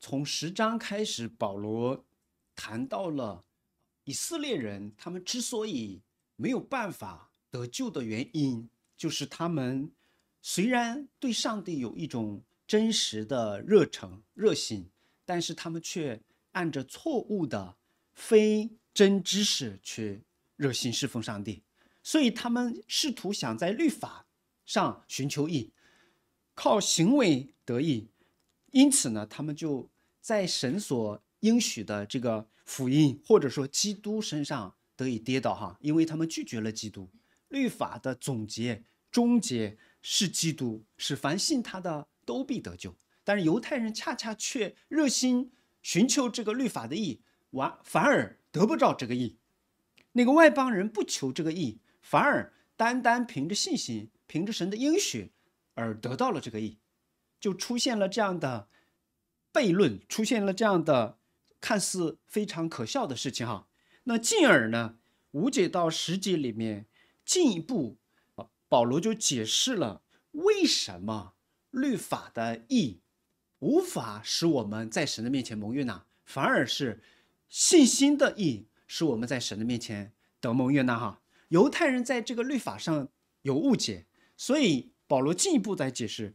从十章开始，保罗谈到了以色列人，他们之所以没有办法得救的原因，就是他们虽然对上帝有一种真实的热诚热心，但是他们却按着错误的非真知识去热心侍奉上帝，所以他们试图想在律法上寻求义，靠行为得义。因此呢，他们就在神所应许的这个福音，或者说基督身上得以跌倒哈，因为他们拒绝了基督。律法的总结终结是基督，使凡信他的都必得救。但是犹太人恰恰却热心寻求这个律法的意，完反而得不到这个意。那个外邦人不求这个意，反而单单凭着信心，凭着神的应许，而得到了这个意。就出现了这样的悖论，出现了这样的看似非常可笑的事情哈。那进而呢，五节到十节里面，进一步保罗就解释了为什么律法的义无法使我们在神的面前蒙悦呐，反而是信心的义使我们在神的面前得蒙悦呐哈。犹太人在这个律法上有误解，所以保罗进一步在解释。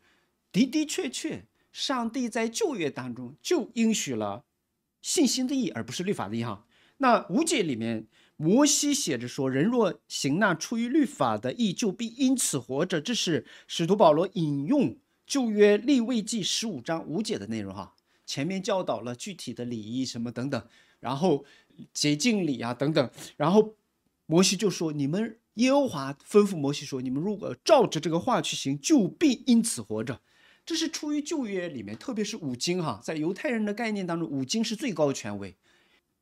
的的确确，上帝在旧约当中就应许了信心的义，而不是律法的义哈。那无解里面，摩西写着说：“人若行那出于律法的义，就必因此活着。”这是使徒保罗引用旧约立位记十五章无解的内容哈。前面教导了具体的礼仪什么等等，然后洁净礼啊等等。然后摩西就说：“你们耶和华吩咐摩西说，你们如果照着这个话去行，就必因此活着。”这是出于旧约里面，特别是五经哈，在犹太人的概念当中，五经是最高权威。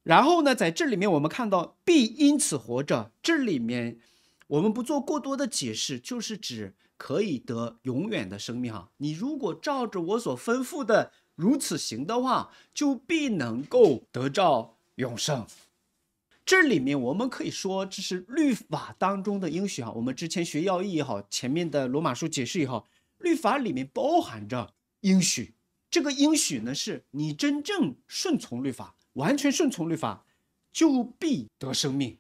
然后呢，在这里面我们看到必因此活着，这里面我们不做过多的解释，就是指可以得永远的生命哈。你如果照着我所吩咐的如此行的话，就必能够得到永生。这里面我们可以说这是律法当中的应许哈。我们之前学要义也好，前面的罗马书解释也好。律法里面包含着应许，这个应许呢，是你真正顺从律法，完全顺从律法，就必得生命。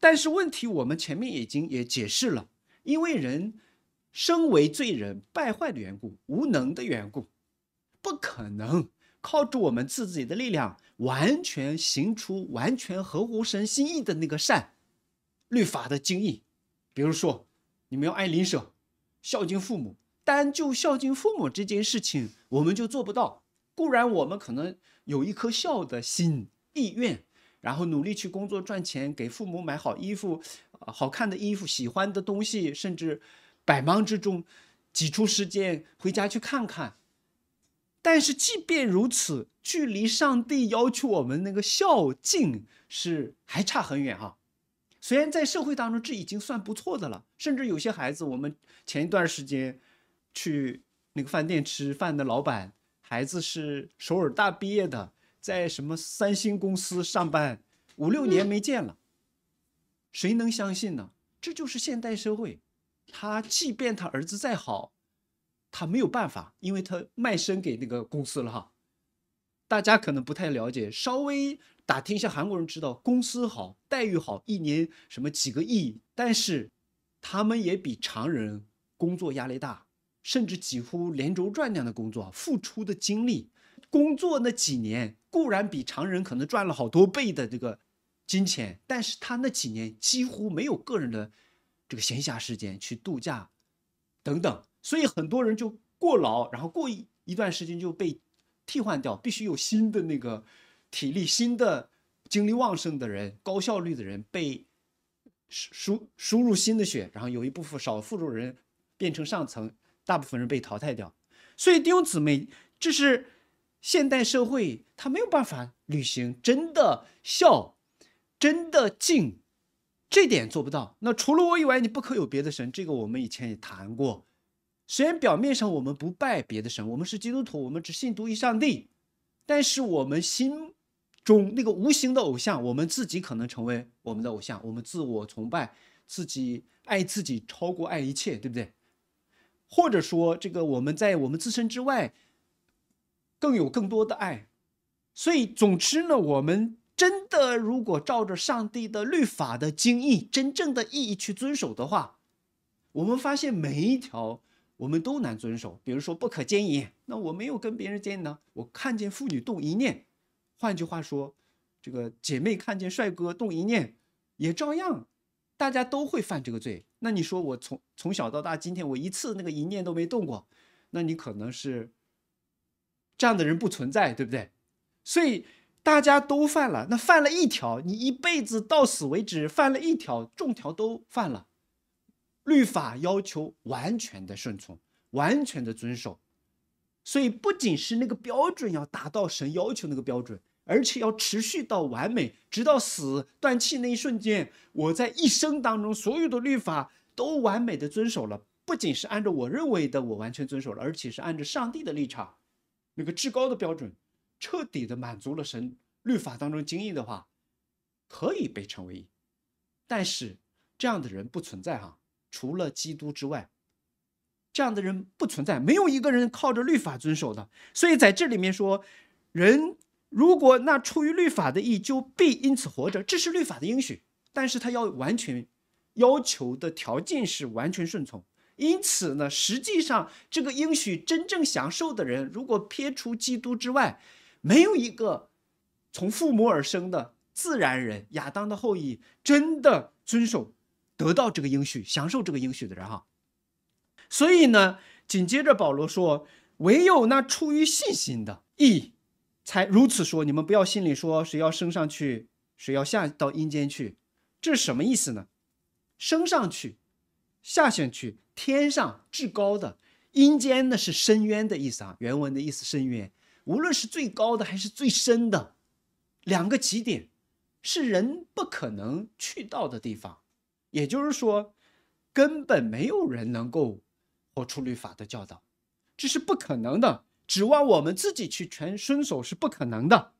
但是问题，我们前面已经也解释了，因为人生为罪人、败坏的缘故、无能的缘故，不可能靠着我们自己的力量完全行出完全合乎神心意的那个善。律法的经义。比如说，你们要爱邻舍，孝敬父母。单就孝敬父母这件事情，我们就做不到。固然我们可能有一颗孝的心、意愿，然后努力去工作赚钱，给父母买好衣服、好看的衣服、喜欢的东西，甚至百忙之中挤出时间回家去看看。但是即便如此，距离上帝要求我们那个孝敬是还差很远啊。虽然在社会当中这已经算不错的了，甚至有些孩子，我们前一段时间。去那个饭店吃饭的老板孩子是首尔大毕业的，在什么三星公司上班，五六年没见了，谁能相信呢？这就是现代社会，他即便他儿子再好，他没有办法，因为他卖身给那个公司了哈。大家可能不太了解，稍微打听一下韩国人知道，公司好，待遇好，一年什么几个亿，但是他们也比常人工作压力大。甚至几乎连轴转那样的工作，付出的精力，工作那几年固然比常人可能赚了好多倍的这个金钱，但是他那几年几乎没有个人的这个闲暇时间去度假等等，所以很多人就过劳，然后过一一段时间就被替换掉，必须有新的那个体力、新的精力旺盛的人、高效率的人被输输入新的血，然后有一部分少付出的人变成上层。大部分人被淘汰掉，所以弟兄姊妹，这是现代社会他没有办法履行真的孝、真的敬，这点做不到。那除了我以外，你不可有别的神。这个我们以前也谈过。虽然表面上我们不拜别的神，我们是基督徒，我们只信独一上帝，但是我们心中那个无形的偶像，我们自己可能成为我们的偶像，我们自我崇拜，自己爱自己超过爱一切，对不对？或者说，这个我们在我们自身之外，更有更多的爱。所以，总之呢，我们真的如果照着上帝的律法的精义、真正的意义去遵守的话，我们发现每一条我们都难遵守。比如说，不可奸淫，那我没有跟别人奸淫呢，我看见妇女动一念，换句话说，这个姐妹看见帅哥动一念，也照样。大家都会犯这个罪，那你说我从从小到大，今天我一次那个一念都没动过，那你可能是这样的人不存在，对不对？所以大家都犯了，那犯了一条，你一辈子到死为止犯了一条，众条都犯了，律法要求完全的顺从，完全的遵守，所以不仅是那个标准要达到神要求那个标准。而且要持续到完美，直到死断气那一瞬间，我在一生当中所有的律法都完美的遵守了。不仅是按照我认为的，我完全遵守了，而且是按照上帝的立场，那个至高的标准，彻底的满足了神律法当中经义的话，可以被称为。但是这样的人不存在哈，除了基督之外，这样的人不存在，没有一个人靠着律法遵守的。所以在这里面说，人。如果那出于律法的义，就必因此活着，这是律法的应许。但是他要完全要求的条件是完全顺从。因此呢，实际上这个应许真正享受的人，如果撇除基督之外，没有一个从父母而生的自然人亚当的后裔真的遵守，得到这个应许、享受这个应许的人哈。所以呢，紧接着保罗说：“唯有那出于信心的义。”才如此说，你们不要心里说谁要升上去，谁要下到阴间去，这是什么意思呢？升上去，下下去，天上至高的，阴间呢是深渊的意思啊。原文的意思，深渊，无论是最高的还是最深的，两个极点，是人不可能去到的地方。也就是说，根本没有人能够破除律法的教导，这是不可能的。指望我们自己去全遵守是不可能的，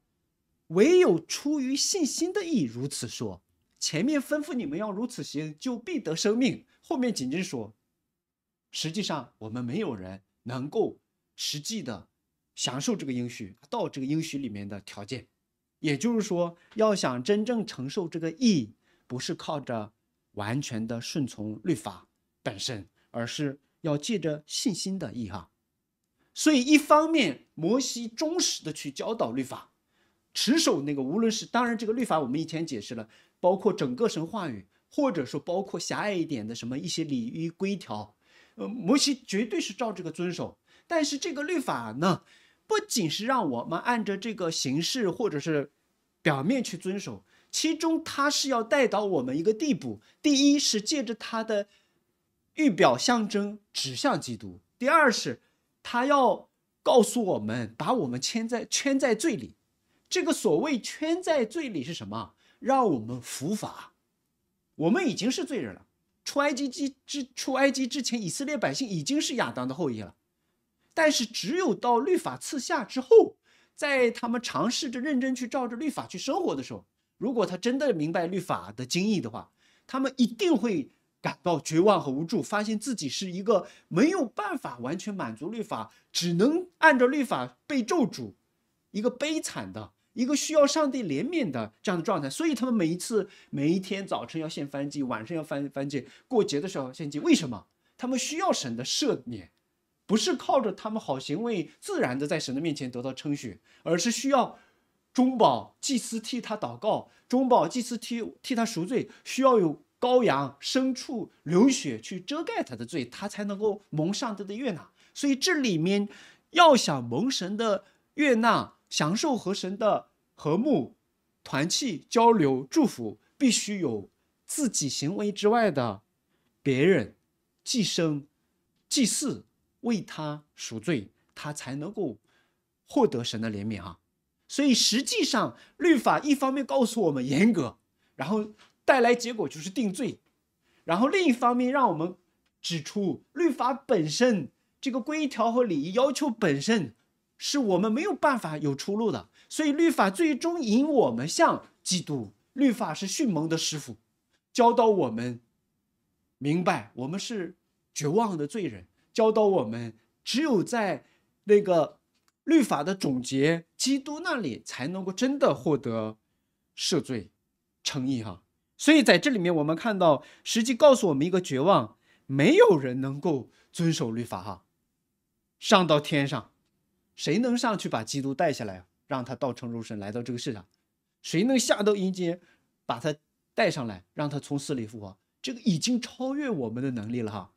唯有出于信心的义如此说。前面吩咐你们要如此行，就必得生命；后面紧接着说，实际上我们没有人能够实际的享受这个应许，到这个应许里面的条件。也就是说，要想真正承受这个义，不是靠着完全的顺从律法本身，而是要借着信心的义哈。所以，一方面，摩西忠实的去教导律法，持守那个，无论是当然，这个律法我们以前解释了，包括整个神话语，或者说包括狭隘一点的什么一些礼仪规条，呃，摩西绝对是照这个遵守。但是，这个律法呢，不仅是让我们按照这个形式或者是表面去遵守，其中它是要带到我们一个地步：第一是借着它的预表象征指向基督；第二是。他要告诉我们，把我们圈在圈在罪里。这个所谓圈在罪里是什么？让我们伏法。我们已经是罪人了。出埃及之出埃及之前，以色列百姓已经是亚当的后裔了。但是，只有到律法赐下之后，在他们尝试着认真去照着律法去生活的时候，如果他真的明白律法的精义的话，他们一定会。感到绝望和无助，发现自己是一个没有办法完全满足律法，只能按照律法被咒诅，一个悲惨的、一个需要上帝怜悯的这样的状态。所以他们每一次、每一天早晨要献翻祭，晚上要翻翻祭，过节的时候献祭。为什么？他们需要神的赦免，不是靠着他们好行为自然的在神的面前得到称许，而是需要中保祭司替他祷告，中保祭司替替他赎罪，需要有。羔羊牲畜流血去遮盖他的罪，他才能够蒙上他的悦纳。所以这里面要想蒙神的悦纳，享受和神的和睦、团契、交流、祝福，必须有自己行为之外的别人，寄生、祭祀为他赎罪，他才能够获得神的怜悯啊。所以实际上律法一方面告诉我们严格，然后。带来结果就是定罪，然后另一方面，让我们指出律法本身这个规条和礼仪要求本身，是我们没有办法有出路的。所以，律法最终引我们向基督。律法是迅猛的师傅，教导我们明白我们是绝望的罪人，教导我们只有在那个律法的总结基督那里，才能够真的获得赦罪诚意。哈。所以在这里面，我们看到实际告诉我们一个绝望：没有人能够遵守律法。哈，上到天上，谁能上去把基督带下来，让他道成肉身来到这个世上？谁能下到阴间把他带上来，让他从死里复活？这个已经超越我们的能力了。哈，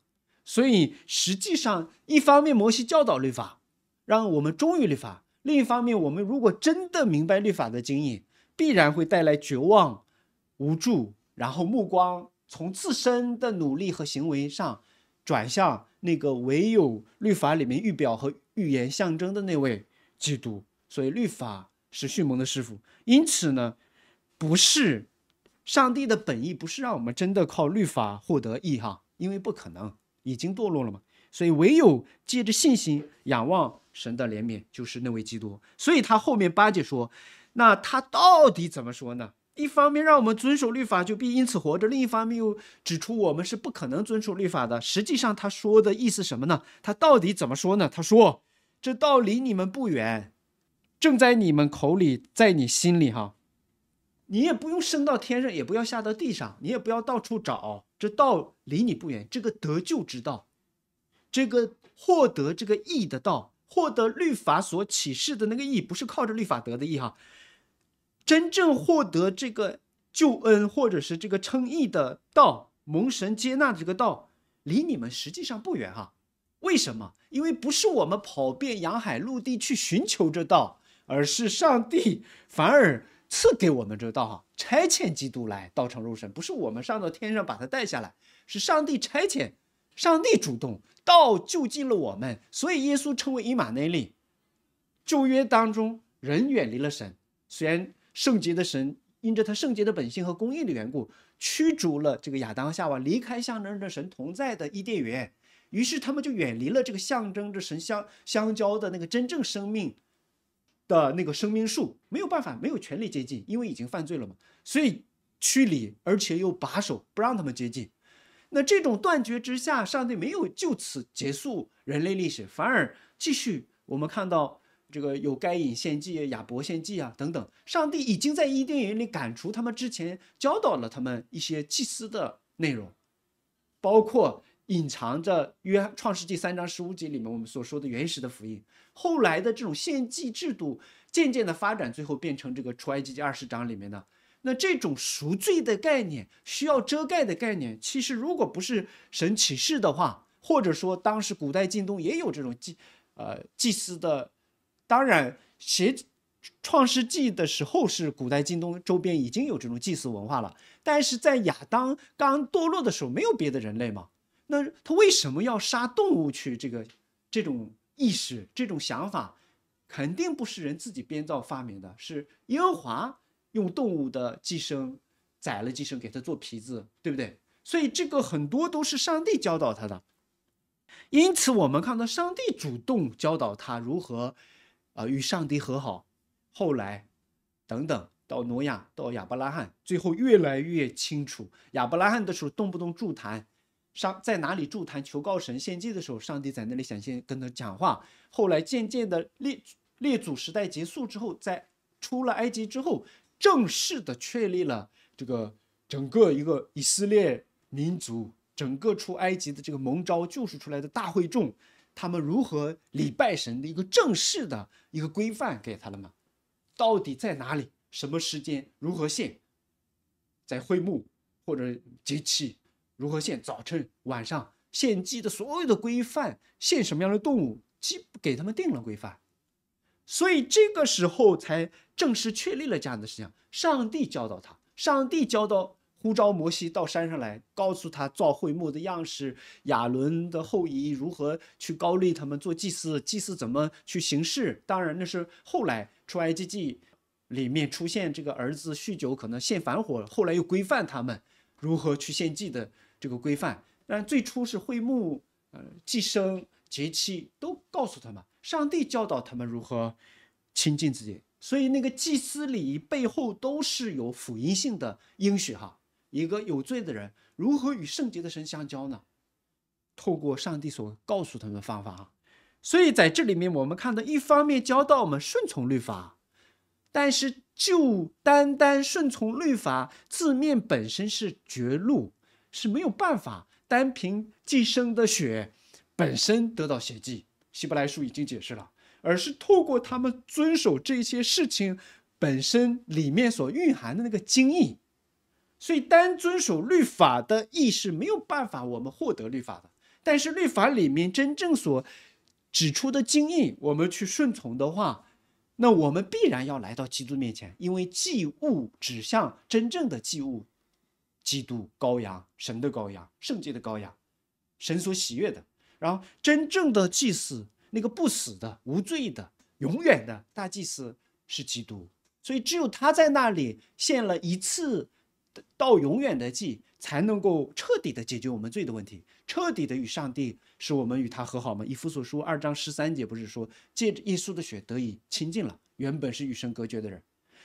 所以实际上，一方面摩西教导律法，让我们忠于律法；另一方面，我们如果真的明白律法的经义，必然会带来绝望。无助，然后目光从自身的努力和行为上转向那个唯有律法里面预表和预言象征的那位基督，所以律法是迅猛的师傅。因此呢，不是上帝的本意，不是让我们真的靠律法获得义哈，因为不可能，已经堕落了嘛。所以唯有借着信心仰望神的怜悯，就是那位基督。所以他后面八戒说：“那他到底怎么说呢？”一方面让我们遵守律法就必因此活着，另一方面又指出我们是不可能遵守律法的。实际上，他说的意思什么呢？他到底怎么说呢？他说：“这道离你们不远，正在你们口里，在你心里。哈，你也不用升到天上，也不要下到地上，你也不要到处找。这道离你不远，这个得救之道，这个获得这个义的道，获得律法所启示的那个义，不是靠着律法得的义。哈。”真正获得这个救恩，或者是这个称义的道，蒙神接纳的这个道，离你们实际上不远哈。为什么？因为不是我们跑遍洋海陆地去寻求这道，而是上帝反而赐给我们这道哈。差遣基督来，道成肉身，不是我们上到天上把他带下来，是上帝差遣，上帝主动道就近了我们。所以耶稣称为伊玛内利。旧约当中人远离了神，虽然。圣洁的神因着他圣洁的本性和公义的缘故，驱逐了这个亚当和夏娃离开象征着神同在的伊甸园，于是他们就远离了这个象征着神相相交的那个真正生命的那个生命树，没有办法，没有权利接近，因为已经犯罪了嘛，所以驱离，而且又把守，不让他们接近。那这种断绝之下，上帝没有就此结束人类历史，反而继续，我们看到。这个有该隐献祭、亚伯献祭啊等等，上帝已经在伊甸园里赶除他们之前教导了他们一些祭司的内容，包括隐藏着约创世纪三章十五节里面我们所说的原始的福音。后来的这种献祭制度渐渐的发展，最后变成这个出埃及记二十章里面的那这种赎罪的概念，需要遮盖的概念，其实如果不是神启示的话，或者说当时古代近东也有这种祭呃祭司的。当然，写《创世纪》的时候是古代，京东周边已经有这种祭祀文化了。但是在亚当刚堕落的时候，没有别的人类嘛？那他为什么要杀动物去？这个这种意识、这种想法，肯定不是人自己编造发明的，是耶和华用动物的寄生宰了寄生，给他做皮子，对不对？所以这个很多都是上帝教导他的。因此，我们看到上帝主动教导他如何。啊，与上帝和好，后来，等等，到挪亚，到亚伯拉罕，最后越来越清楚。亚伯拉罕的时候，动不动驻坛，上在哪里驻坛求告神、献祭的时候，上帝在那里显现跟他讲话。后来渐渐的，列列祖时代结束之后，在出了埃及之后，正式的确立了这个整个一个以色列民族，整个出埃及的这个蒙召、救赎出来的大会众。他们如何礼拜神的一个正式的一个规范给他了吗？到底在哪里？什么时间？如何献？在会幕或者节气如何献？早晨、晚上？献祭的所有的规范，献什么样的动物？基给他们定了规范。所以这个时候才正式确立了这样的事情。上帝教导他，上帝教导。呼召摩西到山上来，告诉他造会幕的样式，亚伦的后裔如何去高丽他们做祭祀，祭祀怎么去行事。当然那是后来出埃及记里面出现这个儿子酗酒可能现反悔，后来又规范他们如何去献祭的这个规范。但最初是会幕，呃，祭生节期都告诉他们，上帝教导他们如何亲近自己。所以那个祭司礼仪背后都是有福音性的应许哈。一个有罪的人如何与圣洁的神相交呢？透过上帝所告诉他们的方法所以在这里面，我们看到一方面教导我们顺从律法，但是就单单顺从律法字面本身是绝路，是没有办法单凭寄生的血本身得到血迹。希伯来书已经解释了，而是透过他们遵守这些事情本身里面所蕴含的那个经义，所以，单遵守律法的意识没有办法，我们获得律法的。但是，律法里面真正所指出的经义，我们去顺从的话，那我们必然要来到基督面前，因为祭物指向真正的祭物，基督羔羊，神的羔羊，圣洁的羔羊，神所喜悦的。然后，真正的祭司，那个不死的、无罪的、永远的大祭司是基督。所以，只有他在那里献了一次。到永远的祭，才能够彻底的解决我们罪的问题，彻底的与上帝使我们与他和好吗？以弗所书二章十三节不是说借着耶稣的血得以清净了，原本是与神隔绝的人，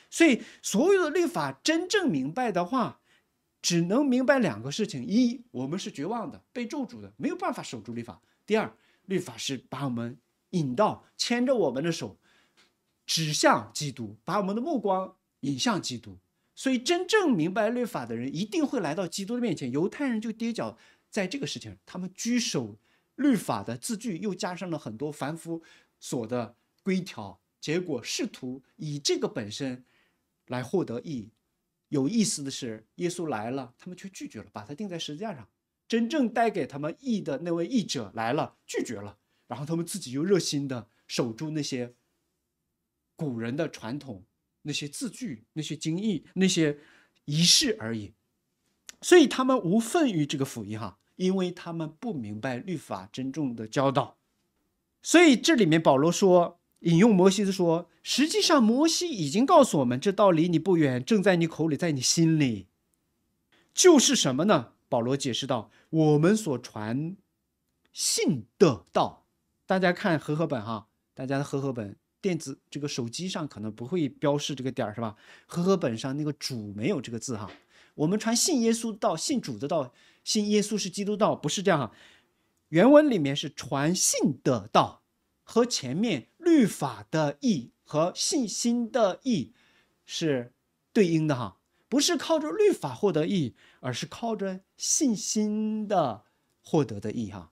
所以所有的律法真正明白的话，只能明白两个事情：一、我们是绝望的、被咒诅的，没有办法守住律法；第二，律法是把我们引到，牵着我们的手，指向基督，把我们的目光引向基督。所以，真正明白律法的人一定会来到基督的面前。犹太人就跌脚在这个事情上，他们拘守律法的字句，又加上了很多凡夫所的规条，结果试图以这个本身来获得意义。有意思的是，耶稣来了，他们却拒绝了，把他钉在十字架上。真正带给他们义的那位义者来了，拒绝了，然后他们自己又热心的守住那些古人的传统。那些字句，那些经义，那些仪式而已，所以他们无份于这个福音哈，因为他们不明白律法真正的教导。所以这里面保罗说，引用摩西的说，实际上摩西已经告诉我们这道离你不远，正在你口里，在你心里，就是什么呢？保罗解释道，我们所传信的道。大家看和合本哈，大家的和合本。电子这个手机上可能不会标示这个点儿，是吧？合和本上那个主没有这个字哈。我们传信耶稣到信主的道，信耶稣是基督道，不是这样哈。原文里面是传信的道，和前面律法的义和信心的义是对应的哈，不是靠着律法获得义，而是靠着信心的获得的义哈。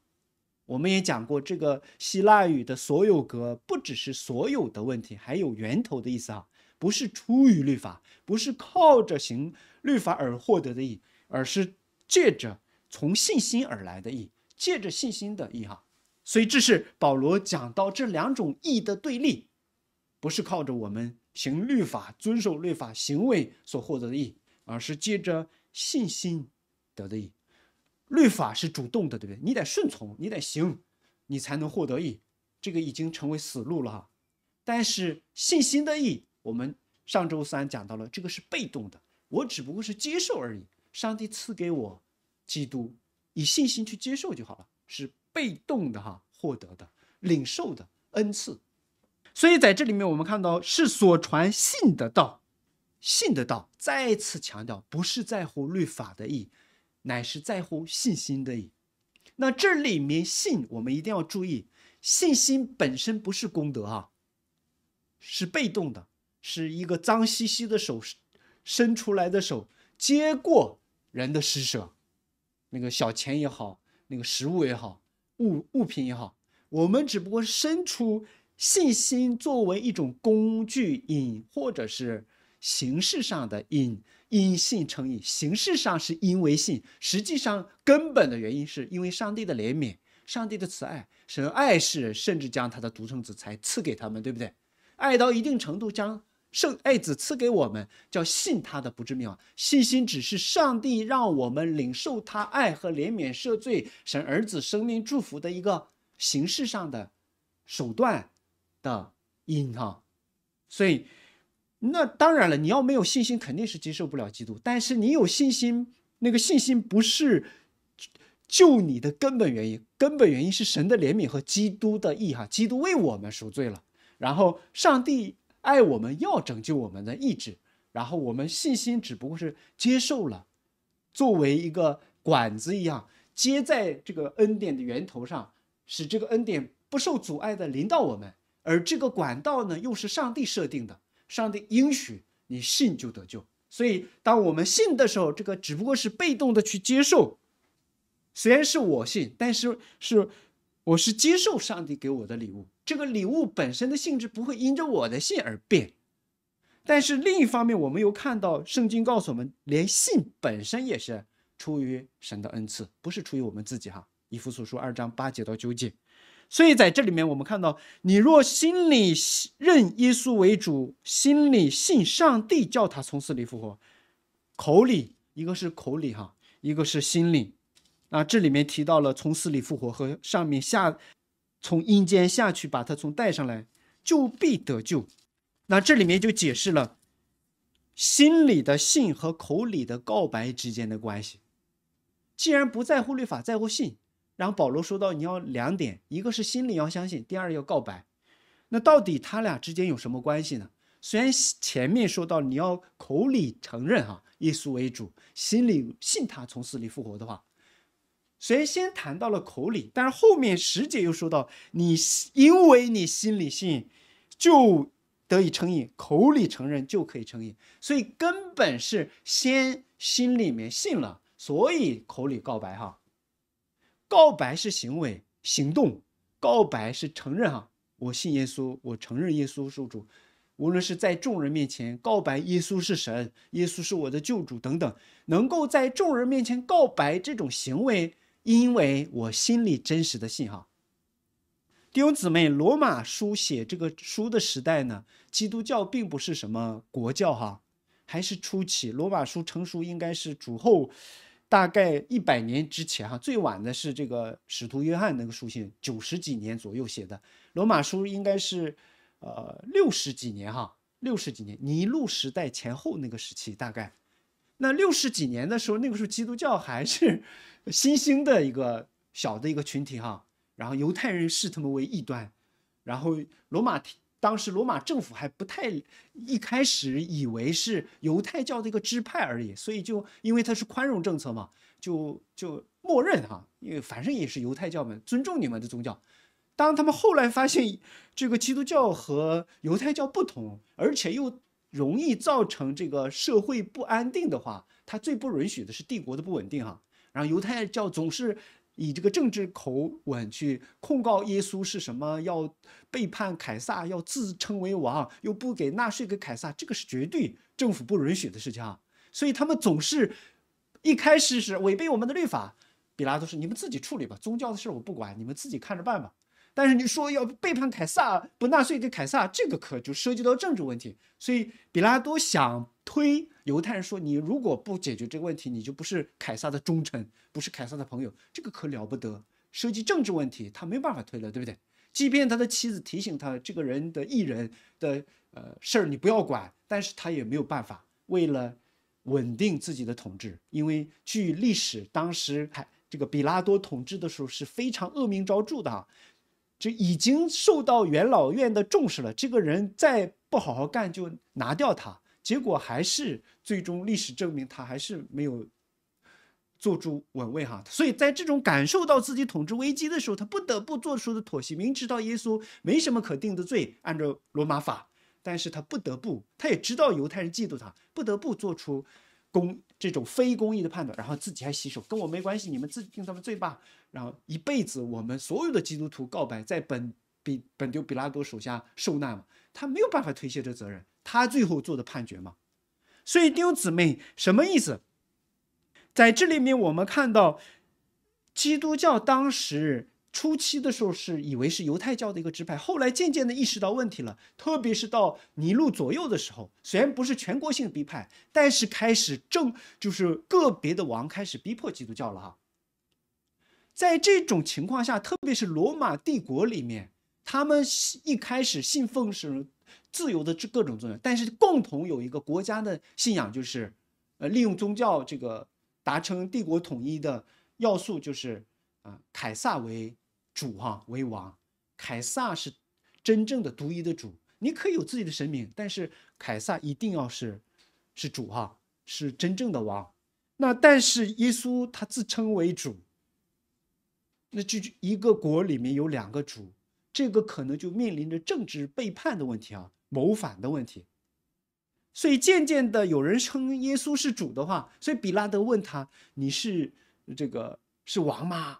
我们也讲过，这个希腊语的所有格不只是所有的问题，还有源头的意思啊，不是出于律法，不是靠着行律法而获得的义，而是借着从信心而来的义，借着信心的义哈。所以这是保罗讲到这两种义的对立，不是靠着我们行律法、遵守律法行为所获得的义，而是借着信心得的义。律法是主动的，对不对？你得顺从，你得行，你才能获得义。这个已经成为死路了哈。但是信心的义，我们上周三讲到了，这个是被动的，我只不过是接受而已。上帝赐给我基督，以信心去接受就好了，是被动的哈，获得的、领受的恩赐。所以在这里面，我们看到是所传信的道，信的道。再次强调，不是在乎律法的义。乃是在乎信心的那这里面信我们一定要注意，信心本身不是功德哈，是被动的，是一个脏兮兮的手伸出来的手接过人的施舍，那个小钱也好，那个食物也好，物物品也好，我们只不过伸出信心作为一种工具引，或者是形式上的引，因信称义，形式上是因为信，实际上根本的原因是因为上帝的怜悯、上帝的慈爱。神爱世人，甚至将他的独生子才赐给他们，对不对？爱到一定程度，将圣爱子赐给我们，叫信他的不致命啊。信心只是上帝让我们领受他爱和怜悯、赦罪、神儿子生命祝福的一个形式上的手段的因哈，所以。那当然了，你要没有信心，肯定是接受不了基督。但是你有信心，那个信心不是救你的根本原因，根本原因是神的怜悯和基督的义哈，基督为我们赎罪了。然后上帝爱我们要拯救我们的意志，然后我们信心只不过是接受了，作为一个管子一样接在这个恩典的源头上，使这个恩典不受阻碍的临到我们，而这个管道呢又是上帝设定的。上帝应许你信就得救，所以当我们信的时候，这个只不过是被动的去接受。虽然是我信，但是是我是接受上帝给我的礼物。这个礼物本身的性质不会因着我的信而变。但是另一方面，我们又看到圣经告诉我们，连信本身也是出于神的恩赐，不是出于我们自己。哈，以弗所书二章八节到九节。所以在这里面，我们看到，你若心里认耶稣为主，心里信上帝叫他从死里复活，口里一个是口里哈，一个是心里。那这里面提到了从死里复活和上面下从阴间下去把他从带上来，就必得救。那这里面就解释了心里的信和口里的告白之间的关系。既然不在乎律法，在乎信。然后保罗说到，你要两点，一个是心里要相信，第二要告白。那到底他俩之间有什么关系呢？虽然前面说到你要口里承认哈，耶稣为主，心里信他从死里复活的话，虽然先谈到了口里，但是后面十姐又说到，你因为你心里信，就得以成瘾，口里承认就可以成瘾，所以根本是先心里面信了，所以口里告白哈。告白是行为、行动，告白是承认哈，我信耶稣，我承认耶稣是主。无论是在众人面前告白，耶稣是神，耶稣是我的救主等等，能够在众人面前告白这种行为，因为我心里真实的信哈。弟兄姊妹，罗马书写这个书的时代呢，基督教并不是什么国教哈，还是初期。罗马书成熟应该是主后。大概一百年之前哈，最晚的是这个使徒约翰那个书信，九十几年左右写的。罗马书应该是，呃，六十几年哈，六十几年，尼禄时代前后那个时期大概。那六十几年的时候，那个时候基督教还是新兴的一个小的一个群体哈，然后犹太人视他们为异端，然后罗马。当时罗马政府还不太一开始以为是犹太教的一个支派而已，所以就因为它是宽容政策嘛，就就默认哈，因为反正也是犹太教们尊重你们的宗教。当他们后来发现这个基督教和犹太教不同，而且又容易造成这个社会不安定的话，它最不允许的是帝国的不稳定哈。然后犹太教总是。以这个政治口吻去控告耶稣是什么？要背叛凯撒，要自称为王，又不给纳税给凯撒，这个是绝对政府不允许的事情啊！所以他们总是，一开始是违背我们的律法。比拉多说：“你们自己处理吧，宗教的事我不管，你们自己看着办吧。”但是你说要背叛凯撒，不纳税给凯撒，这个可就涉及到政治问题。所以比拉多想推。犹太人说：“你如果不解决这个问题，你就不是凯撒的忠臣，不是凯撒的朋友。这个可了不得，涉及政治问题，他没办法推了，对不对？即便他的妻子提醒他，这个人的艺人的呃事儿你不要管，但是他也没有办法。为了稳定自己的统治，因为据历史，当时这个比拉多统治的时候是非常恶名昭著的啊，这已经受到元老院的重视了。这个人再不好好干，就拿掉他。”结果还是最终历史证明他还是没有做出稳位哈，所以在这种感受到自己统治危机的时候，他不得不做出的妥协。明知道耶稣没什么可定的罪，按照罗马法，但是他不得不，他也知道犹太人嫉妒他，不得不做出公这种非公义的判断，然后自己还洗手，跟我没关系，你们自己定他们罪吧。然后一辈子我们所有的基督徒告白在本比本丢比拉多手下受难嘛，他没有办法推卸这责任。他最后做的判决嘛，所以弟兄姊妹什么意思？在这里面我们看到，基督教当时初期的时候是以为是犹太教的一个支派，后来渐渐的意识到问题了，特别是到尼禄左右的时候，虽然不是全国性的逼迫，但是开始正就是个别的王开始逼迫基督教了哈。在这种情况下，特别是罗马帝国里面，他们一开始信奉是。自由的这各种作用，但是共同有一个国家的信仰，就是，呃，利用宗教这个达成帝国统一的要素，就是啊，凯撒为主哈为王，凯撒是真正的独一的主，你可以有自己的神明，但是凯撒一定要是是主哈，是真正的王。那但是耶稣他自称为主，那就一个国里面有两个主，这个可能就面临着政治背叛的问题啊。谋反的问题，所以渐渐的有人称耶稣是主的话，所以比拉德问他：“你是这个是王吗？”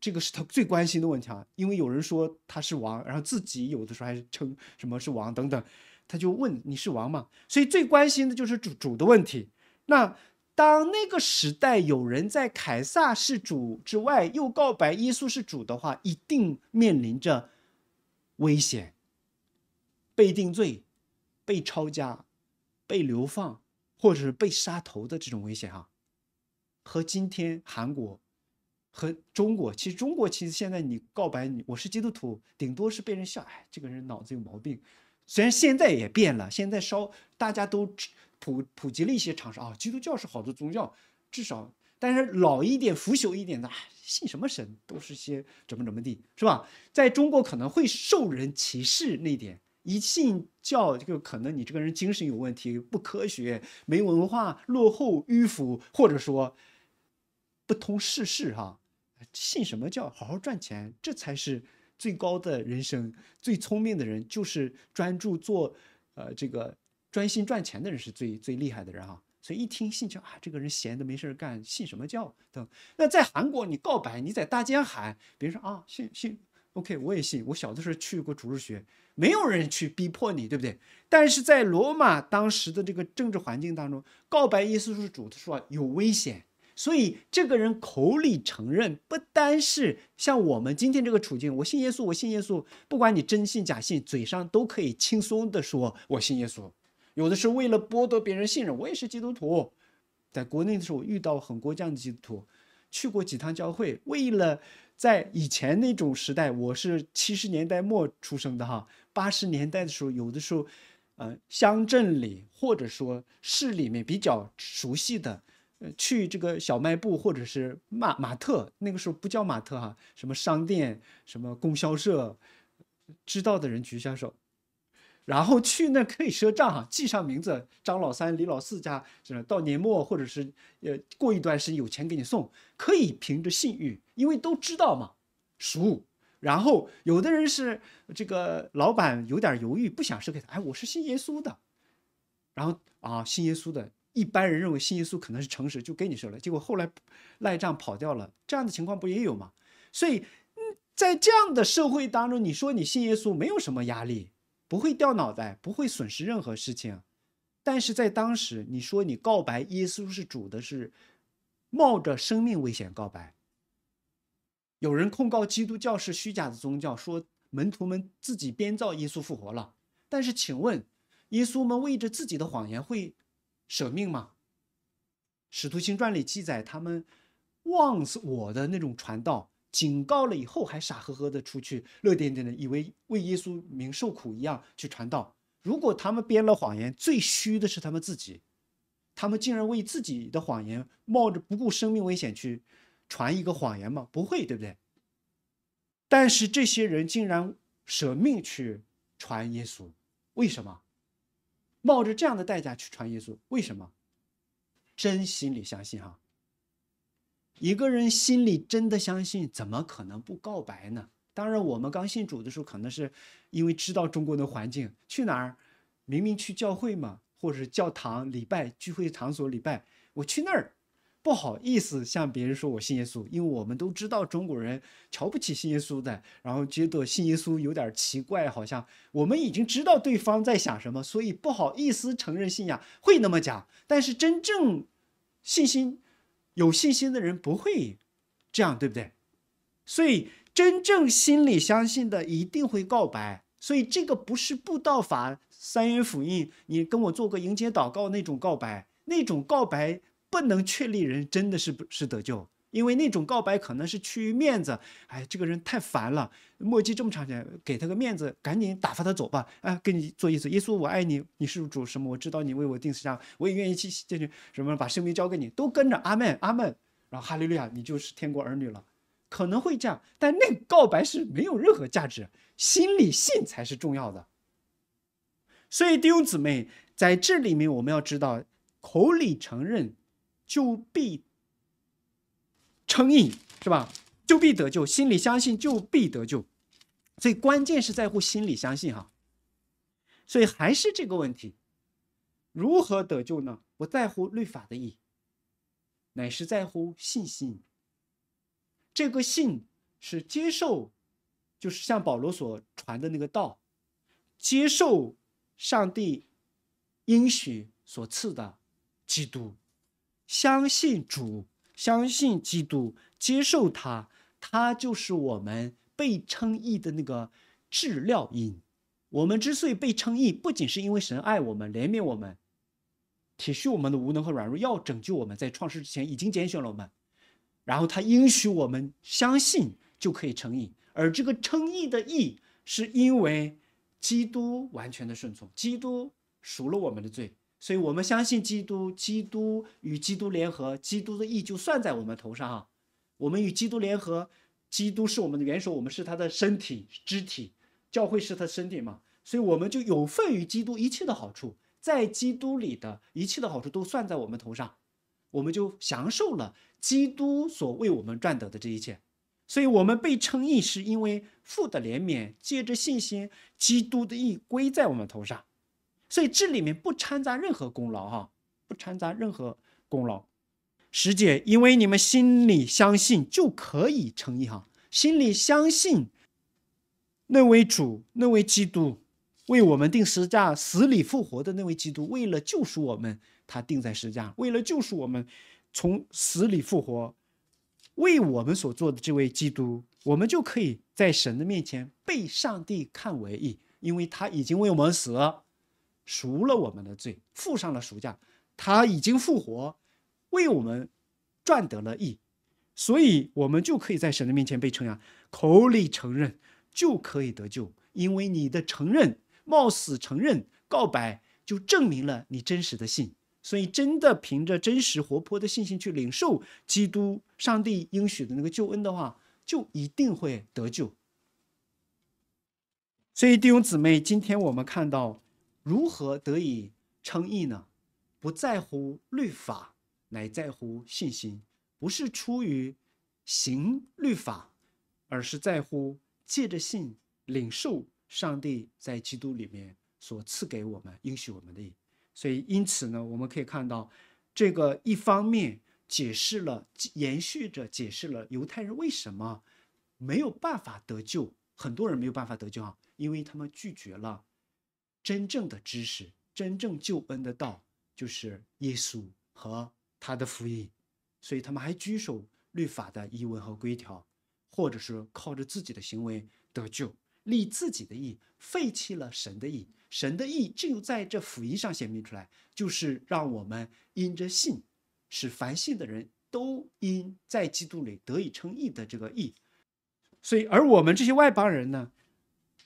这个是他最关心的问题啊，因为有人说他是王，然后自己有的时候还是称什么是王等等，他就问：“你是王吗？”所以最关心的就是主主的问题。那当那个时代有人在凯撒是主之外又告白耶稣是主的话，一定面临着危险。被定罪、被抄家、被流放，或者是被杀头的这种危险啊，和今天韩国和中国，其实中国其实现在你告白你我是基督徒，顶多是被人笑，哎，这个人脑子有毛病。虽然现在也变了，现在稍大家都普普及了一些常识啊，基督教是好的宗教，至少但是老一点、腐朽一点的信什么神都是些怎么怎么地，是吧？在中国可能会受人歧视那点。一信教，就可能你这个人精神有问题，不科学，没文化，落后、迂腐，或者说不通世事哈。信什么教？好好赚钱，这才是最高的人生。最聪明的人就是专注做，呃，这个专心赚钱的人是最最厉害的人哈。所以一听信教啊，这个人闲的没事儿干，信什么教？等那在韩国，你告白，你在大街喊，比如说啊，信信。OK，我也信。我小的时候去过主日学，没有人去逼迫你，对不对？但是在罗马当时的这个政治环境当中，告白耶稣是主的说有危险，所以这个人口里承认，不单是像我们今天这个处境，我信耶稣，我信耶稣，不管你真信假信，嘴上都可以轻松的说我信耶稣。有的是为了剥夺别人信任，我也是基督徒。在国内的时候，我遇到很多这样的基督徒，去过几趟教会，为了。在以前那种时代，我是七十年代末出生的哈，八十年代的时候，有的时候，呃，乡镇里或者说市里面比较熟悉的，去这个小卖部或者是马马特，那个时候不叫马特哈，什么商店、什么供销社，知道的人举下手，然后去那可以赊账哈，记上名字，张老三、李老四家，到年末或者是呃过一段时间有钱给你送，可以凭着信誉。因为都知道嘛，熟。然后有的人是这个老板有点犹豫，不想收给他。哎，我是信耶稣的。然后啊，信耶稣的，一般人认为信耶稣可能是诚实，就给你收了。结果后来赖账跑掉了，这样的情况不也有吗？所以嗯，在这样的社会当中，你说你信耶稣没有什么压力，不会掉脑袋，不会损失任何事情。但是在当时，你说你告白耶稣是主的是，冒着生命危险告白。有人控告基督教是虚假的宗教，说门徒们自己编造耶稣复活了。但是，请问，耶稣们为着自己的谎言会舍命吗？《使徒行传》里记载，他们忘我的那种传道，警告了以后，还傻呵呵的出去，乐颠颠的以为为耶稣名受苦一样去传道。如果他们编了谎言，最虚的是他们自己，他们竟然为自己的谎言冒着不顾生命危险去。传一个谎言吗？不会，对不对？但是这些人竟然舍命去传耶稣，为什么？冒着这样的代价去传耶稣，为什么？真心里相信哈。一个人心里真的相信，怎么可能不告白呢？当然，我们刚信主的时候，可能是因为知道中国的环境，去哪儿？明明去教会嘛，或者是教堂礼拜聚会场所礼拜，我去那儿。不好意思，向别人说我信耶稣，因为我们都知道中国人瞧不起信耶稣的，然后觉得信耶稣有点奇怪，好像我们已经知道对方在想什么，所以不好意思承认信仰会那么讲。但是真正信心、有信心的人不会这样，对不对？所以真正心里相信的一定会告白。所以这个不是布道法、三元福音，你跟我做个迎接祷告那种告白，那种告白。不能确立人真的是不是得救，因为那种告白可能是趋于面子。哎，这个人太烦了，磨迹这么长时间，给他个面子，赶紧打发他走吧。啊，跟你做一次，耶稣我爱你，你是主，什么我知道你为我定死疆，我也愿意去进去，什么把生命交给你，都跟着阿门阿门，然后哈利路亚，你就是天国儿女了。可能会这样，但那个告白是没有任何价值，心里信才是重要的。所以弟兄姊妹，在这里面我们要知道，口里承认。就必称义，是吧？就必得救，心里相信就必得救，所以关键是在乎心里相信哈。所以还是这个问题，如何得救呢？不在乎律法的义，乃是在乎信心。这个信是接受，就是像保罗所传的那个道，接受上帝应许所赐的基督。相信主，相信基督，接受他，他就是我们被称义的那个治料因。我们之所以被称义，不仅是因为神爱我们、怜悯我们、体恤我们的无能和软弱，要拯救我们，在创世之前已经拣选了我们，然后他应许我们相信就可以称义。而这个称义的义，是因为基督完全的顺从，基督赎了我们的罪。所以我们相信基督，基督与基督联合，基督的义就算在我们头上啊。我们与基督联合，基督是我们的元首，我们是他的身体肢体，教会是他身体嘛。所以我们就有份于基督一切的好处，在基督里的一切的好处都算在我们头上，我们就享受了基督所为我们赚得的这一切。所以我们被称义，是因为父的怜悯，借着信心，基督的义归在我们头上。所以这里面不掺杂任何功劳哈，不掺杂任何功劳。师姐，因为你们心里相信就可以诚意哈，心里相信那位主、那位基督为我们定十架、死里复活的那位基督，为了救赎我们，他定在十架，为了救赎我们从死里复活，为我们所做的这位基督，我们就可以在神的面前被上帝看为义，因为他已经为我们死了。赎了我们的罪，付上了赎价，他已经复活，为我们赚得了义，所以我们就可以在神的面前被称扬，口里承认，就可以得救。因为你的承认，冒死承认、告白，就证明了你真实的信。所以，真的凭着真实活泼的信心去领受基督、上帝应许的那个救恩的话，就一定会得救。所以弟兄姊妹，今天我们看到。如何得以称义呢？不在乎律法，乃在乎信心。不是出于行律法，而是在乎借着信领受上帝在基督里面所赐给我们、应许我们的义。所以，因此呢，我们可以看到，这个一方面解释了，延续着解释了犹太人为什么没有办法得救。很多人没有办法得救啊，因为他们拒绝了。真正的知识，真正救恩的道，就是耶稣和他的福音。所以他们还拘守律法的译文和规条，或者是靠着自己的行为得救，立自己的义，废弃了神的义。神的义只有在这福音上显明出来，就是让我们因着信，使凡信的人都因在基督里得以称义的这个义。所以，而我们这些外邦人呢，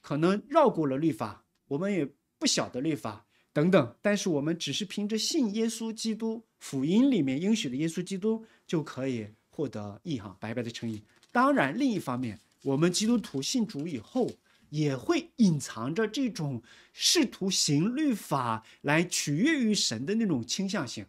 可能绕过了律法，我们也。不小的律法等等，但是我们只是凭着信耶稣基督福音里面应许的耶稣基督就可以获得义哈白白的诚义。当然，另一方面，我们基督徒信主以后，也会隐藏着这种试图行律法来取悦于神的那种倾向性，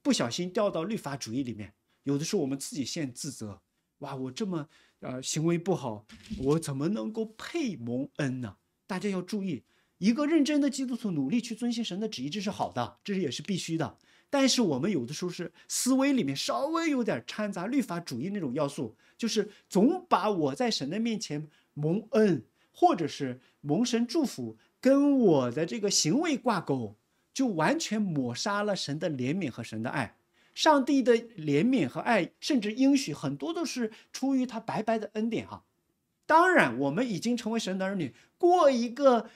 不小心掉到律法主义里面。有的时候我们自己先自责，哇，我这么呃行为不好，我怎么能够配蒙恩呢？大家要注意。一个认真的基督徒努力去遵循神的旨意，这是好的，这是也是必须的。但是我们有的时候是思维里面稍微有点掺杂律法主义那种要素，就是总把我在神的面前蒙恩，或者是蒙神祝福，跟我的这个行为挂钩，就完全抹杀了神的怜悯和神的爱。上帝的怜悯和爱，甚至应许很多都是出于他白白的恩典哈。当然，我们已经成为神的儿女，过一个。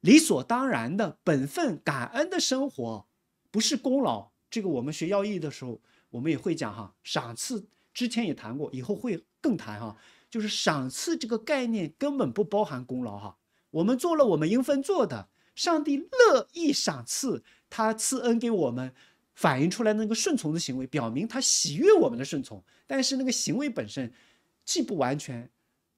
理所当然的本分感恩的生活，不是功劳。这个我们学《要义》的时候，我们也会讲哈。赏赐之前也谈过，以后会更谈哈。就是赏赐这个概念根本不包含功劳哈。我们做了我们应分做的，上帝乐意赏赐，他赐恩给我们，反映出来那个顺从的行为，表明他喜悦我们的顺从。但是那个行为本身既不完全，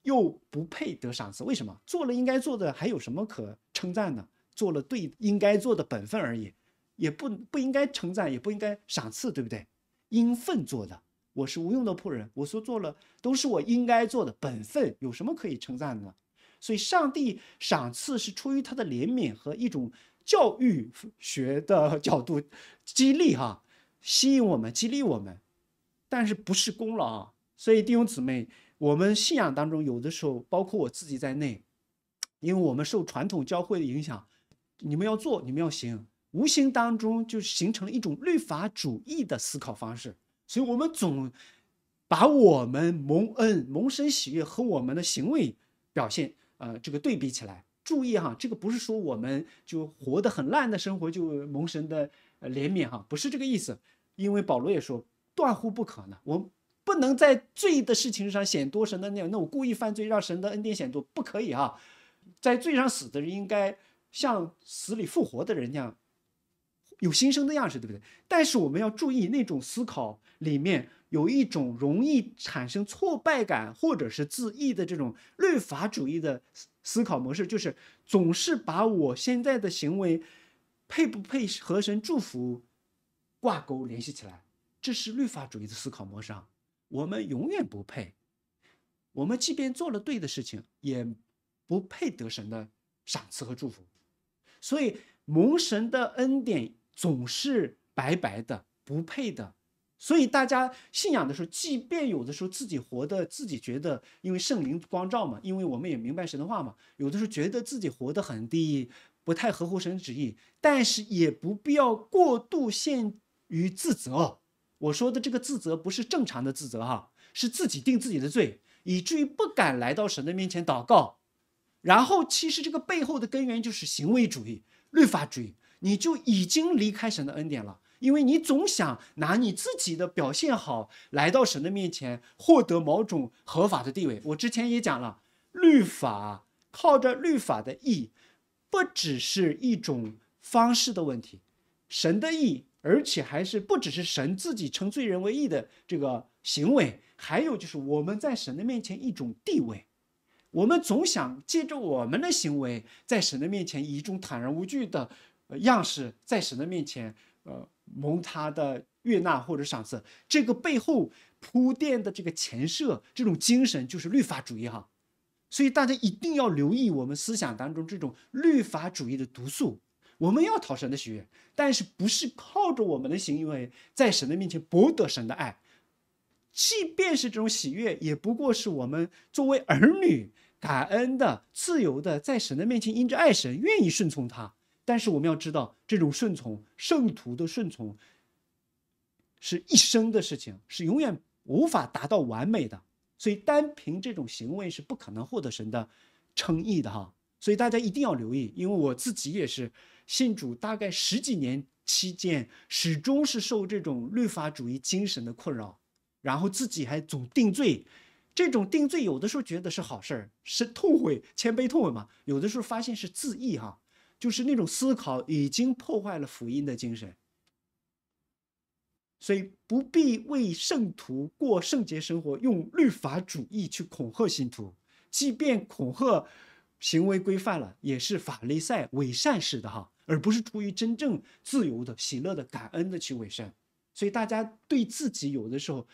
又不配得赏赐。为什么做了应该做的，还有什么可？称赞呢，做了对应该做的本分而已，也不不应该称赞，也不应该赏赐，对不对？应份做的，我是无用的仆人，我所做了都是我应该做的本分，有什么可以称赞的呢？所以上帝赏赐是出于他的怜悯和一种教育学的 角度激励哈，吸引我们，激励我们，但是不是功劳啊？所以弟兄姊妹，我们信仰当中有的时候，包括我自己在内。因为我们受传统教会的影响，你们要做，你们要行，无形当中就形成了一种律法主义的思考方式，所以我们总把我们蒙恩、蒙神喜悦和我们的行为表现，呃，这个对比起来。注意哈，这个不是说我们就活得很烂的生活就蒙神的怜悯哈，不是这个意思。因为保罗也说，断乎不可呢。我不能在罪的事情上显多神的样，那我故意犯罪让神的恩典显多，不可以啊。在罪上死的人，应该像死里复活的人那样有新生的样式，对不对？但是我们要注意，那种思考里面有一种容易产生挫败感或者是自意的这种律法主义的思思考模式，就是总是把我现在的行为配不配和神祝福挂钩联系起来，这是律法主义的思考模式啊。我们永远不配，我们即便做了对的事情，也。不配得神的赏赐和祝福，所以蒙神的恩典总是白白的、不配的。所以大家信仰的时候，即便有的时候自己活的自己觉得，因为圣灵光照嘛，因为我们也明白神的话嘛，有的时候觉得自己活得很低，不太合乎神旨意，但是也不必要过度陷于自责。我说的这个自责不是正常的自责哈，是自己定自己的罪，以至于不敢来到神的面前祷告。然后，其实这个背后的根源就是行为主义、律法主义，你就已经离开神的恩典了，因为你总想拿你自己的表现好来到神的面前，获得某种合法的地位。我之前也讲了，律法靠着律法的义，不只是一种方式的问题，神的义，而且还是不只是神自己称罪人为义的这个行为，还有就是我们在神的面前一种地位。我们总想借着我们的行为，在神的面前以一种坦然无惧的样式，在神的面前，呃，蒙他的悦纳或者赏赐。这个背后铺垫的这个前设，这种精神就是律法主义哈。所以大家一定要留意我们思想当中这种律法主义的毒素。我们要讨神的喜悦，但是不是靠着我们的行为在神的面前博得神的爱？即便是这种喜悦，也不过是我们作为儿女感恩的、自由的，在神的面前因着爱神，愿意顺从他。但是我们要知道，这种顺从，圣徒的顺从，是一生的事情，是永远无法达到完美的。所以，单凭这种行为是不可能获得神的称义的，哈。所以大家一定要留意，因为我自己也是信主大概十几年期间，始终是受这种律法主义精神的困扰。然后自己还总定罪，这种定罪有的时候觉得是好事儿，是痛悔、谦卑痛悔嘛；有的时候发现是自义，哈，就是那种思考已经破坏了福音的精神。所以不必为圣徒过圣洁生活，用律法主义去恐吓信徒，即便恐吓行为规范了，也是法利赛伪善式的哈，而不是出于真正自由的、喜乐的、感恩的去伪善。所以大家对自己有的时候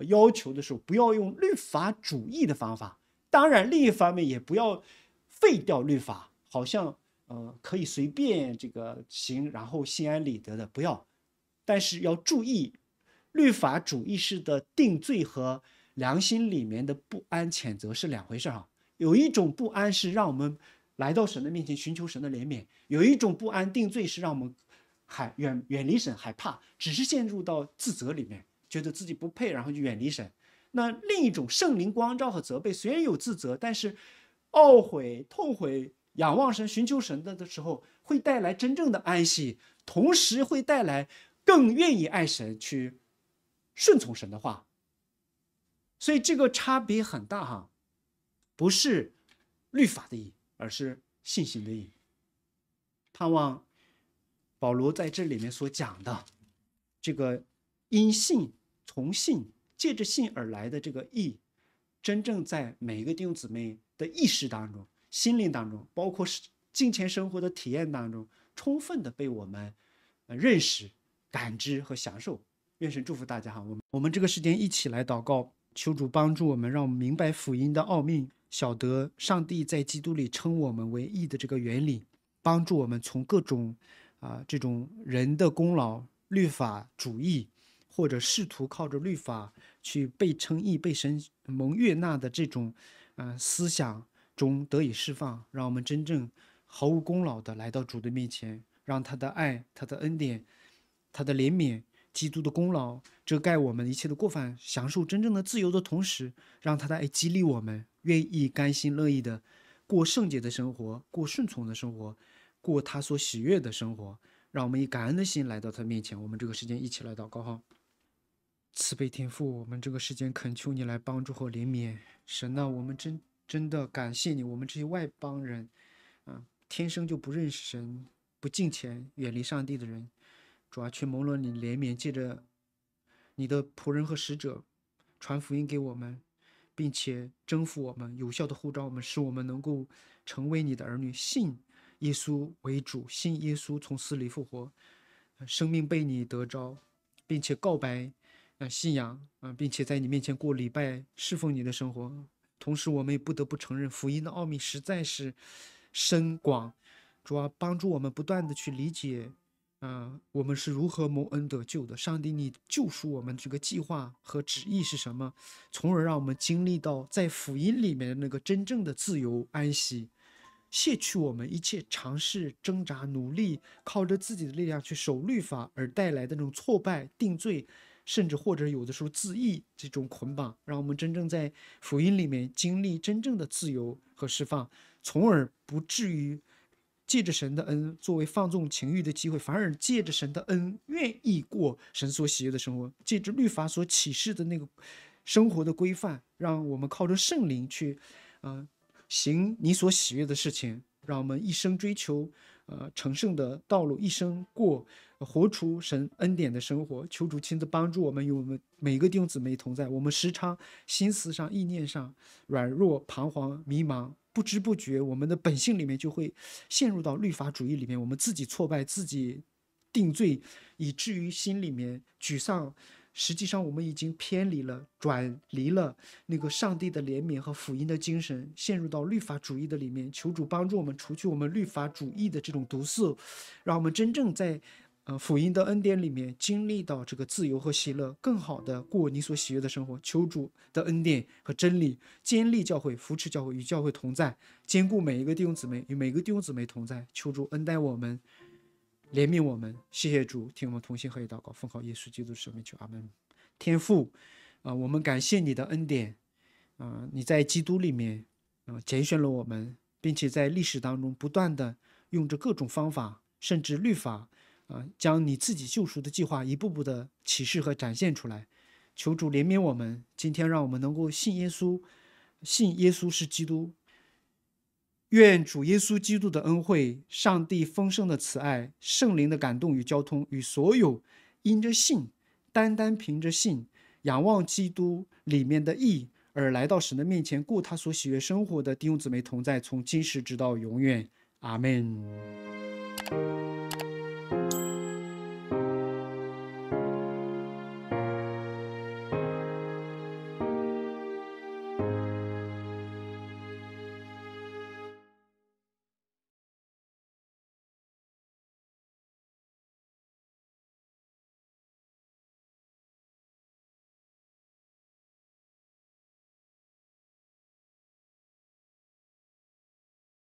要求的时候，不要用律法主义的方法。当然，另一方面也不要废掉律法，好像呃可以随便这个行，然后心安理得的不要。但是要注意，律法主义式的定罪和良心里面的不安谴责是两回事儿啊。有一种不安是让我们来到神的面前寻求神的怜悯；有一种不安定罪是让我们。还远远离神害怕，只是陷入到自责里面，觉得自己不配，然后就远离神。那另一种圣灵光照和责备，虽然有自责，但是懊悔、痛悔、仰望神、寻求神的的时候，会带来真正的安息，同时会带来更愿意爱神、去顺从神的话。所以这个差别很大哈，不是律法的义，而是信心的义，盼望。保罗在这里面所讲的这个因信从信借着信而来的这个义，真正在每一个弟兄姊妹的意识当中、心灵当中，包括是金钱生活的体验当中，充分的被我们认识、感知和享受。愿神祝福大家哈！我们我们这个时间一起来祷告，求主帮助我们，让我们明白福音的奥秘，晓得上帝在基督里称我们为义的这个原理，帮助我们从各种。啊，这种人的功劳、律法主义，或者试图靠着律法去被称义、被神蒙悦纳的这种，嗯，思想中得以释放，让我们真正毫无功劳的来到主的面前，让他的爱、他的恩典、他的怜悯、基督的功劳遮盖我们一切的过犯，享受真正的自由的同时，让他的爱激励我们，愿意甘心乐意的过圣洁的生活，过顺从的生活。过他所喜悦的生活，让我们以感恩的心来到他面前。我们这个时间一起来祷告哈，慈悲天父，我们这个时间恳求你来帮助和怜悯神呐。我们真真的感谢你，我们这些外邦人，啊，天生就不认识神、不敬虔、远离上帝的人，主啊，去蒙了你怜悯，借着你的仆人和使者传福音给我们，并且征服我们，有效的护照我们，使我们能够成为你的儿女，信。耶稣为主信耶稣从死里复活，生命被你得着，并且告白，嗯，信仰，嗯，并且在你面前过礼拜，侍奉你的生活。同时，我们也不得不承认，福音的奥秘实在是深广，主啊，帮助我们不断的去理解，嗯，我们是如何蒙恩得救的。上帝，你救赎我们这个计划和旨意是什么？从而让我们经历到在福音里面的那个真正的自由安息。卸去我们一切尝试、挣扎、努力，靠着自己的力量去守律法而带来的那种挫败、定罪，甚至或者有的时候自缢这种捆绑，让我们真正在福音里面经历真正的自由和释放，从而不至于借着神的恩作为放纵情欲的机会，反而借着神的恩愿意过神所喜悦的生活，借着律法所启示的那个生活的规范，让我们靠着圣灵去，嗯。行你所喜悦的事情，让我们一生追求，呃，成圣的道路，一生过活出神恩典的生活。求主亲自帮助我们，与我们每个弟兄姊妹同在。我们时常心思上、意念上软弱、彷徨、迷茫，不知不觉，我们的本性里面就会陷入到律法主义里面，我们自己挫败自己，定罪，以至于心里面沮丧。实际上，我们已经偏离了、转离了那个上帝的怜悯和福音的精神，陷入到律法主义的里面。求主帮助我们除去我们律法主义的这种毒素，让我们真正在，呃，福音的恩典里面经历到这个自由和喜乐，更好的过你所喜悦的生活。求主的恩典和真理，坚立教会，扶持教会，与教会同在，兼顾每一个弟兄姊妹，与每个弟兄姊妹同在。求主恩待我们。怜悯我们，谢谢主，听我们同心合一祷告，奉靠耶稣基督的圣名求阿门。天父，啊，我们感谢你的恩典，啊，你在基督里面啊拣选了我们，并且在历史当中不断的用着各种方法，甚至律法啊，将你自己救赎的计划一步步的启示和展现出来。求主怜悯我们，今天让我们能够信耶稣，信耶稣是基督。愿主耶稣基督的恩惠，上帝丰盛的慈爱，圣灵的感动与交通，与所有因着信，单单凭着信仰望基督里面的义而来到神的面前过他所喜悦生活的弟兄姊妹同在，从今时直到永远。阿门。